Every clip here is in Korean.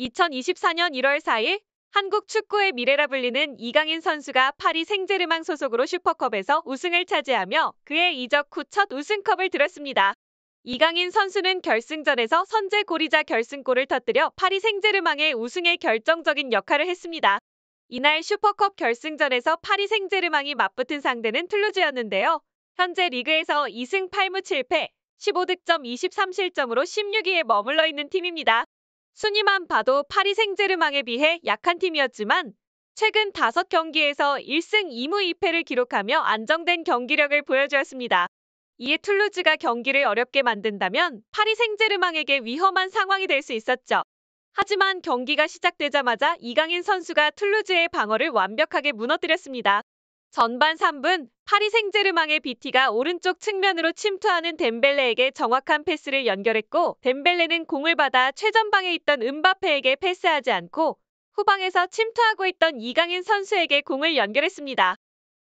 2024년 1월 4일 한국 축구의 미래라 불리는 이강인 선수가 파리 생제르망 소속으로 슈퍼컵에서 우승을 차지하며 그의 이적 후 첫 우승컵을 들었습니다. 이강인 선수는 결승전에서 선제 고리자 결승골을 터뜨려 파리 생제르망의 우승에 결정적인 역할을 했습니다. 이날 슈퍼컵 결승전에서 파리 생제르망이 맞붙은 상대는 툴루즈였는데요. 현재 리그에서 2승 8무 7패, 15득점 23실점으로 16위에 머물러 있는 팀입니다. 순위만 봐도 파리 생제르망에 비해 약한 팀이었지만 최근 5경기에서 1승 2무 2패를 기록하며 안정된 경기력을 보여주었습니다. 이에 툴루즈가 경기를 어렵게 만든다면 파리 생제르망에게 위험한 상황이 될 수 있었죠. 하지만 경기가 시작되자마자 이강인 선수가 툴루즈의 방어를 완벽하게 무너뜨렸습니다. 전반 3분 파리 생제르망의 비티가 오른쪽 측면으로 침투하는 덴벨레에게 정확한 패스를 연결했고 덴벨레는 공을 받아 최전방에 있던 은바페에게 패스하지 않고 후방에서 침투하고 있던 이강인 선수에게 공을 연결했습니다.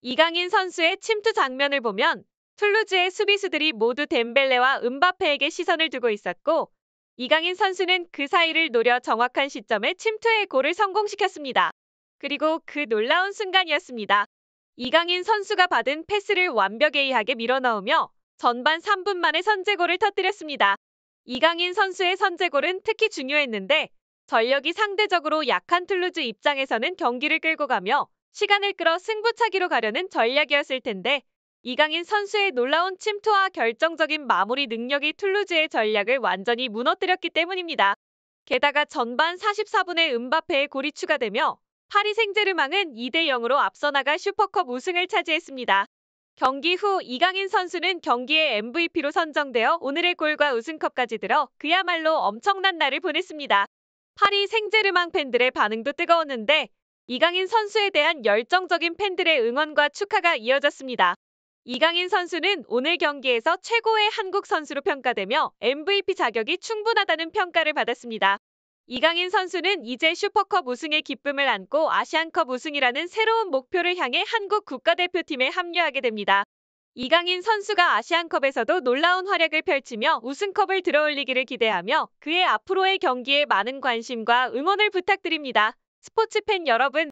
이강인 선수의 침투 장면을 보면 툴루즈의 수비수들이 모두 덴벨레와 은바페에게 시선을 두고 있었고 이강인 선수는 그 사이를 노려 정확한 시점에 침투의 골을 성공시켰습니다. 그리고 그 놀라운 순간이었습니다. 이강인 선수가 받은 패스를 완벽에의하게 밀어넣으며 전반 3분 만에 선제골을 터뜨렸습니다. 이강인 선수의 선제골은 특히 중요했는데 전력이 상대적으로 약한 툴루즈 입장에서는 경기를 끌고 가며 시간을 끌어 승부차기로 가려는 전략이었을 텐데 이강인 선수의 놀라운 침투와 결정적인 마무리 능력이 툴루즈의 전략을 완전히 무너뜨렸기 때문입니다. 게다가 전반 44분에 음바페의 골이 추가되며 파리 생제르망은 2대 0으로 앞서 나가 슈퍼컵 우승을 차지했습니다. 경기 후 이강인 선수는 경기의 MVP로 선정되어 오늘의 골과 우승컵까지 들어 그야말로 엄청난 날을 보냈습니다. 파리 생제르망 팬들의 반응도 뜨거웠는데 이강인 선수에 대한 열정적인 팬들의 응원과 축하가 이어졌습니다. 이강인 선수는 오늘 경기에서 최고의 한국 선수로 평가되며 MVP 자격이 충분하다는 평가를 받았습니다. 이강인 선수는 이제 슈퍼컵 우승의 기쁨을 안고 아시안컵 우승이라는 새로운 목표를 향해 한국 국가대표팀에 합류하게 됩니다. 이강인 선수가 아시안컵에서도 놀라운 활약을 펼치며 우승컵을 들어올리기를 기대하며 그의 앞으로의 경기에 많은 관심과 응원을 부탁드립니다. 스포츠팬 여러분